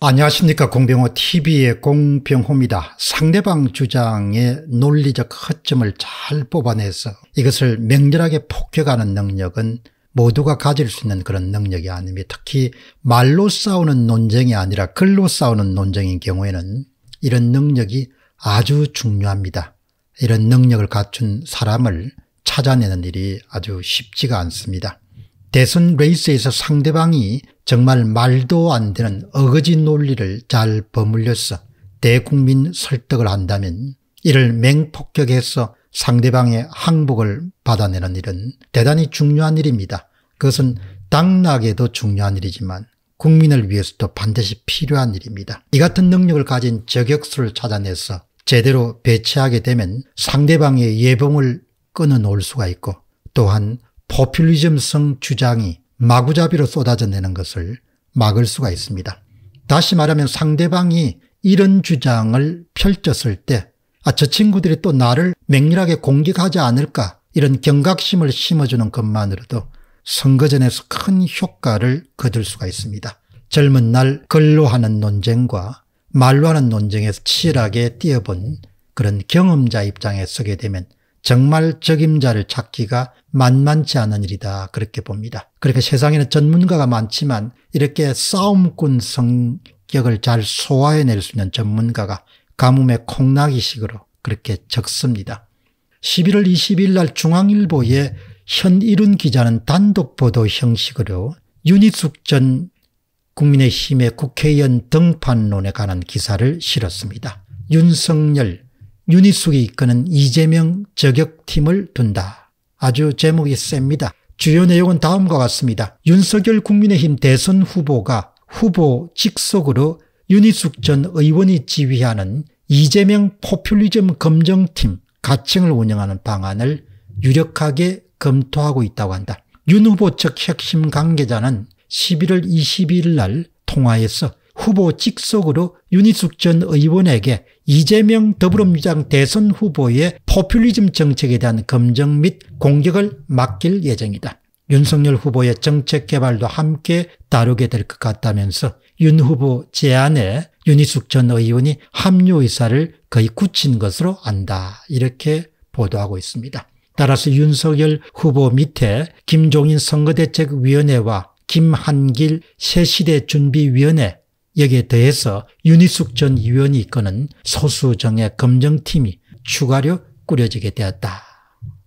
안녕하십니까 공병호 tv의 공병호입니다. 상대방 주장의 논리적 허점을 잘 뽑아내서 이것을 맹렬하게 폭격하는 능력은 모두가 가질 수 있는 그런 능력이 아닙니다. 특히 말로 싸우는 논쟁이 아니라 글로 싸우는 논쟁인 경우에는 이런 능력이 아주 중요합니다. 이런 능력을 갖춘 사람을 찾아내는 일이 아주 쉽지가 않습니다. 대선 레이스에서 상대방이 정말 말도 안 되는 어거지 논리를 잘 버물려서 대국민 설득을 한다면 이를 맹폭격해서 상대방의 항복을 받아내는 일은 대단히 중요한 일입니다. 그것은 당락에도 중요한 일이지만 국민을 위해서도 반드시 필요한 일입니다. 이 같은 능력을 가진 저격수를 찾아내서 제대로 배치하게 되면 상대방의 예봉을 끊어놓을 수가 있고 또한 포퓰리즘성 주장이 마구잡이로 쏟아져내는 것을 막을 수가 있습니다. 다시 말하면 상대방이 이런 주장을 펼쳤을 때, 아, 저 친구들이 또 나를 맹렬하게 공격하지 않을까 이런 경각심을 심어주는 것만으로도 선거전에서 큰 효과를 거둘 수가 있습니다. 젊은 날 글로 하는 논쟁과 말로 하는 논쟁에서 치열하게 뛰어본 그런 경험자 입장에 서게 되면 정말 적임자를 찾기가 만만치 않은 일이다 그렇게 봅니다. 그렇게 세상에는 전문가가 많지만 이렇게 싸움꾼 성격을 잘 소화해낼 수 있는 전문가가 가뭄의 콩나기식으로 그렇게 적습니다. 11월 20일 날 중앙일보에 현일훈 기자는 단독 보도 형식으로 윤희숙 전 국민의힘의 국회의원 등판론에 관한 기사를 실었습니다. 윤석열 윤희숙이 이끄는 이재명 저격팀을 둔다. 아주 제목이 셉니다. 주요 내용은 다음과 같습니다. 윤석열 국민의힘 대선 후보가 후보 직속으로 윤희숙 전 의원이 지휘하는 이재명 포퓰리즘 검정팀 가칭을 운영하는 방안을 유력하게 검토하고 있다고 한다. 윤 후보 측 핵심 관계자는 11월 22일 날 통화에서 후보 직속으로 윤희숙 전 의원에게 이재명 더불어민주당 대선 후보의 포퓰리즘 정책에 대한 검증 및 공격을 맡길 예정이다. 윤석열 후보의 정책 개발도 함께 다루게 될 것 같다면서 윤 후보 제안에 윤희숙 전 의원이 합류 의사를 거의 굳힌 것으로 안다. 이렇게 보도하고 있습니다. 따라서 윤석열 후보 밑에 김종인 선거대책위원회와 김한길 새시대준비위원회 여기에 대해서 윤희숙 전 의원이 이끄는 소수정의 검정팀이 추가로 꾸려지게 되었다.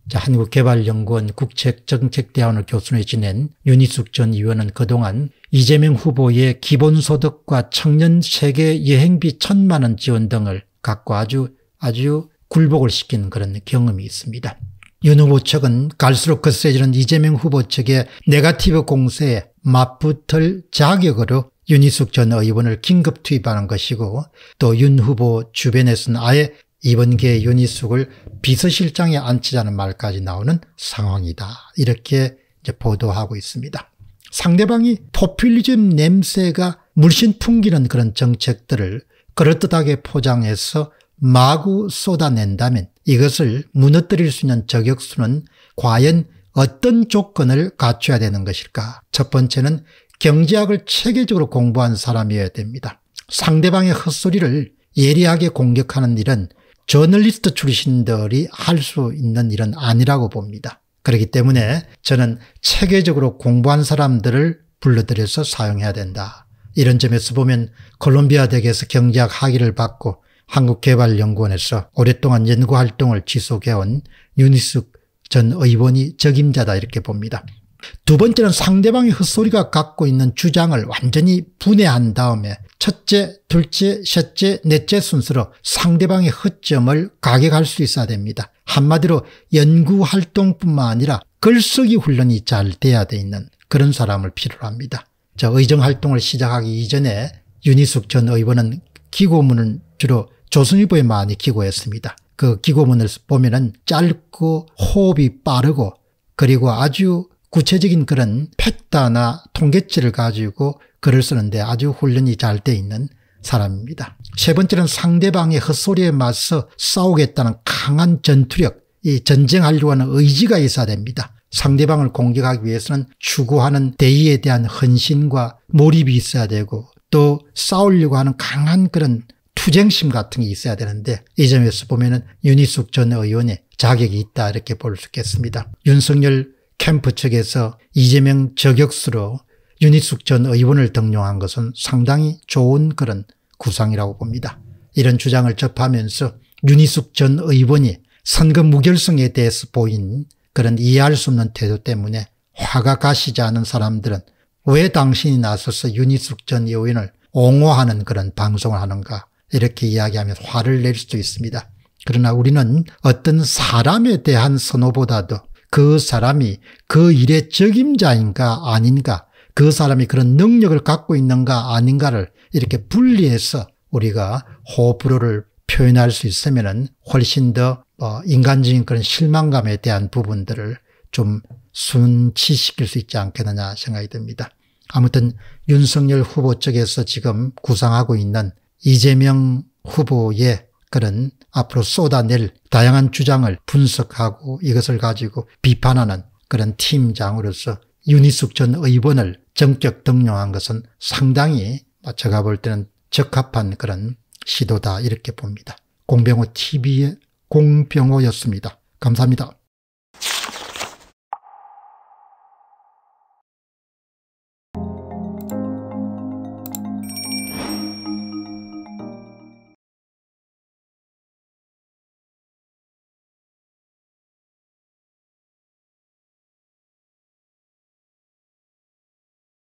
자, 한국개발연구원 국책정책대원을교수로 지낸 윤희숙 전 의원은 그동안 이재명 후보의 기본소득과 청년 세계 여행비 천만 원 지원 등을 갖고 아주 아주 굴복을 시킨 그런 경험이 있습니다. 윤 후보 측은 갈수록 거세지는 이재명 후보 측의 네가티브 공세에 맞붙을 자격으로 윤희숙 전 의원을 긴급 투입하는 것이고 또 윤 후보 주변에서는 아예 이번 기회에 윤희숙을 비서실장에 앉히자는 말까지 나오는 상황이다. 이렇게 보도하고 있습니다. 상대방이 포퓰리즘 냄새가 물씬 풍기는 그런 정책들을 그럴듯하게 포장해서 마구 쏟아낸다면 이것을 무너뜨릴 수 있는 저격수는 과연 어떤 조건을 갖춰야 되는 것일까? 첫 번째는 경제학을 체계적으로 공부한 사람이어야 됩니다. 상대방의 헛소리를 예리하게 공격하는 일은 저널리스트 출신들이 할 수 있는 일은 아니라고 봅니다. 그렇기 때문에 저는 체계적으로 공부한 사람들을 불러들여서 사용해야 된다. 이런 점에서 보면 콜롬비아 대학에서 경제학 학위를 받고 한국개발연구원에서 오랫동안 연구활동을 지속해온 유니숙 전 의원이 적임자다 이렇게 봅니다. 두 번째는 상대방의 헛소리가 갖고 있는 주장을 완전히 분해한 다음에 첫째, 둘째, 셋째, 넷째 순서로 상대방의 허점을 가격할 수 있어야 됩니다. 한마디로 연구활동뿐만 아니라 글쓰기 훈련이 잘 돼야 돼 있는 그런 사람을 필요로 합니다. 자, 의정활동을 시작하기 이전에 윤희숙 전 의원은 기고문을 주로 조선일보에 많이 기고했습니다. 그 기고문을 보면 은 짧고 호흡이 빠르고 그리고 아주 구체적인 그런 팩다나 통계치를 가지고 글을 쓰는데 아주 훈련이 잘 돼 있는 사람입니다. 세 번째는 상대방의 헛소리에 맞서 싸우겠다는 강한 전투력, 이 전쟁하려고 하는 의지가 있어야 됩니다. 상대방을 공격하기 위해서는 추구하는 대의에 대한 헌신과 몰입이 있어야 되고 또 싸우려고 하는 강한 그런 투쟁심 같은 게 있어야 되는데 이 점에서 보면 은 윤희숙 전 의원의 자격이 있다 이렇게 볼 수 있겠습니다. 윤석열 캠프 측에서 이재명 저격수로 윤희숙 전 의원을 등용한 것은 상당히 좋은 그런 구상이라고 봅니다. 이런 주장을 접하면서 윤희숙 전 의원이 선거 무결성에 대해서 보인 그런 이해할 수 없는 태도 때문에 화가 가시지 않은 사람들은 왜 당신이 나서서 윤희숙 전 의원을 옹호하는 그런 방송을 하는가 이렇게 이야기하면 화를 낼 수도 있습니다. 그러나 우리는 어떤 사람에 대한 선호보다도 그 사람이 그 일의 적임자인가 아닌가 그 사람이 그런 능력을 갖고 있는가 아닌가를 이렇게 분리해서 우리가 호불호를 표현할 수 있으면 훨씬 더 어, 인간적인 그런 실망감에 대한 부분들을 좀 순치시킬 수 있지 않겠느냐 생각이 듭니다. 아무튼 윤석열 후보 쪽에서 지금 구상하고 있는 이재명 후보의 그는 앞으로 쏟아낼 다양한 주장을 분석하고 이것을 가지고 비판하는 그런 팀장으로서 윤희숙 전 의원을 정격 등용한 것은 상당히 제가 볼 때는 적합한 그런 시도다 이렇게 봅니다. 공병호 TV의 공병호였습니다. 감사합니다.